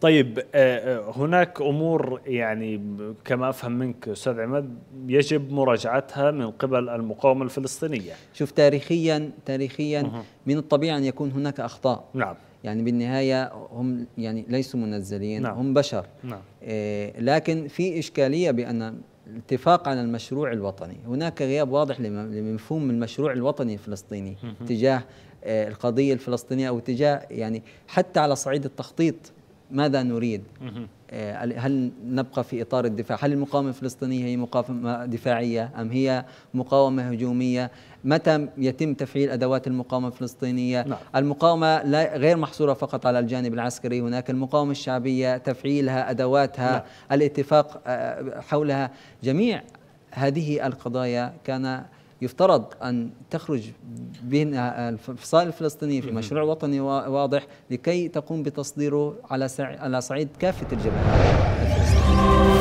طيب آه، آه، هناك امور يعني كما افهم منك استاذ عماد يجب مراجعتها من قبل المقاومه الفلسطينيه شوف تاريخيا تاريخيا من الطبيعي ان يكون هناك اخطاء نعم يعني بالنهايه هم يعني ليسوا منزلين نعم. هم بشر نعم. إيه لكن في اشكاليه بان الاتفاق على المشروع الوطني هناك غياب واضح لمفهوم المشروع الوطني الفلسطيني تجاه آه، القضيه الفلسطينيه او تجاه يعني حتى على صعيد التخطيط ماذا نريد آه، هل نبقى في إطار الدفاع هل المقاومة الفلسطينية هي مقاومة دفاعية أم هي مقاومة هجومية متى يتم تفعيل أدوات المقاومة الفلسطينية لا. نعم. المقاومة لا غير محصورة فقط على الجانب العسكري هناك المقاومة الشعبية تفعيلها أدواتها لا. نعم. الاتفاق آه، حولها جميع هذه القضايا كان يفترض أن تخرج بين الفصائل الفلسطينية في مشروع وطني واضح لكي تقوم بتصديره على على صعيد كافة الجبهات